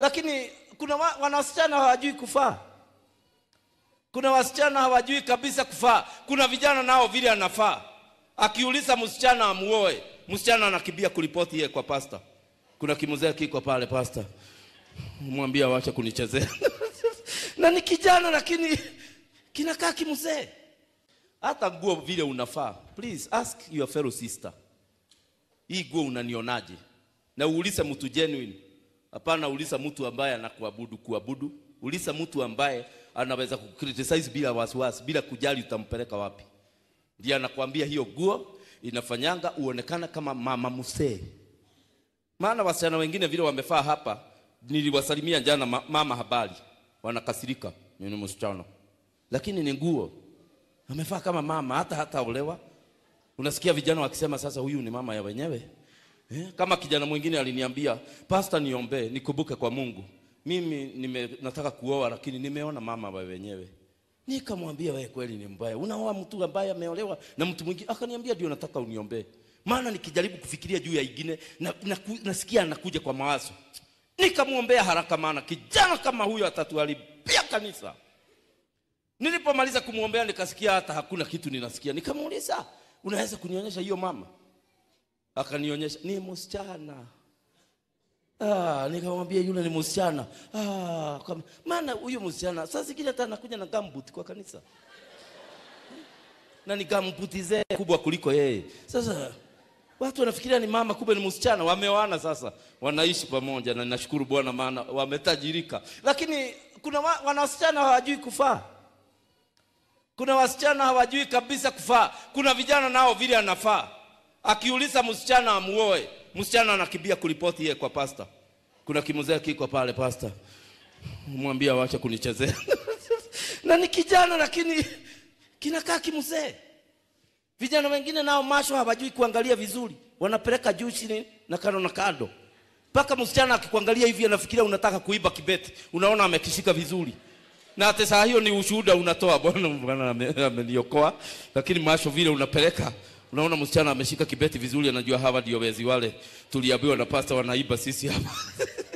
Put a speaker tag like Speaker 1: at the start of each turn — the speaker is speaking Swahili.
Speaker 1: lakini kuna wa, wanawasichana hawajui kufaa kuna wasichana hawajui kabisa kufaa kuna vijana nao vile anafaa akiuliza msichana amuoe msichana anakibia kuripoti yeye kwa pasta kuna kimuzee kiko pale pasta mwambia awache kunichezea na ni kijana lakini kinakaa kimuzee hata nguo vile unafaa please ask your fellow sister hii nguo unanionaje na uulize mtu genuine Hapana, uliza mtu ambaye anakuabudu kuabudu, uliza mtu ambaye anaweza kukriticize bila wasiwasi, bila kujali utampeleka wapi. Ndiye anakuambia hiyo guo inafanyanga uonekana kama mama musee. Maana wasichana wengine vile wamefaa hapa, niliwasalimia jana, ma mama habari, wanakasirika ni msichana, lakini ni nguo amefaa kama mama, hata hata olewa. Unasikia vijana wakisema sasa, huyu ni mama ya wenyewe. Eh, kama kijana mwingine aliniambia, "Pastor, niombe, nikumbuke kwa Mungu. Mimi nime, nataka kuoa lakini nimeona mama wa wenyewe." Nikamwambia, "Wewe kweli ni mbaya. Unaoa mtu ambaye ameolewa na mtu mwingine." Akaniambia, "Ndio nataka uniombe." Maana nikijaribu kufikiria juu ya ingine na, na, nasikia anakuja kwa mawazo. Nikamwombea haraka maana kijana kama huyo atatuharibia kanisa. Nilipomaliza kumwombea nikasikia hata hakuna kitu ninasikia. Nikamuuliza, "Unaweza kunionyesha hiyo mama?" akanionyesha ni msichana. Ah, nikamwambia yule ni msichana. Ah, kama maana huyu msichana sasa zingine hata anakuja na gambuti kwa kanisa. Na nikamputizee kubwa kuliko yeye. Sasa watu wanafikiria ni mama, kumbe ni msichana. Wameoana sasa, wanaishi pamoja, na ninashukuru Bwana maana wametajirika. Lakini kuna wa, wanawasichana hawajui kufaa. Kuna wasichana hawajui kabisa kufaa. Kuna vijana nao vile anafaa akiuliza msichana amuoe, msichana anakimbia kuripoti yeye kwa pasta. Kuna kimzee kiko pale, pasta mwambie awache kunichezea na ni kijana lakini kinakaa kimzee. Vijana wengine nao macho hawajui kuangalia vizuri, wanapeleka juu chini na kando na kando, mpaka msichana akikuangalia hivi anafikiria unataka kuiba kibeti. Unaona amekishika vizuri na hata saa hiyo ni ushuhuda unatoa, bwana bwana ameniokoa, lakini macho vile unapeleka Unaona msichana ameshika kibeti vizuri, anajua hawa ndio wezi wale tuliambiwa na pasta wanaiba sisi hapa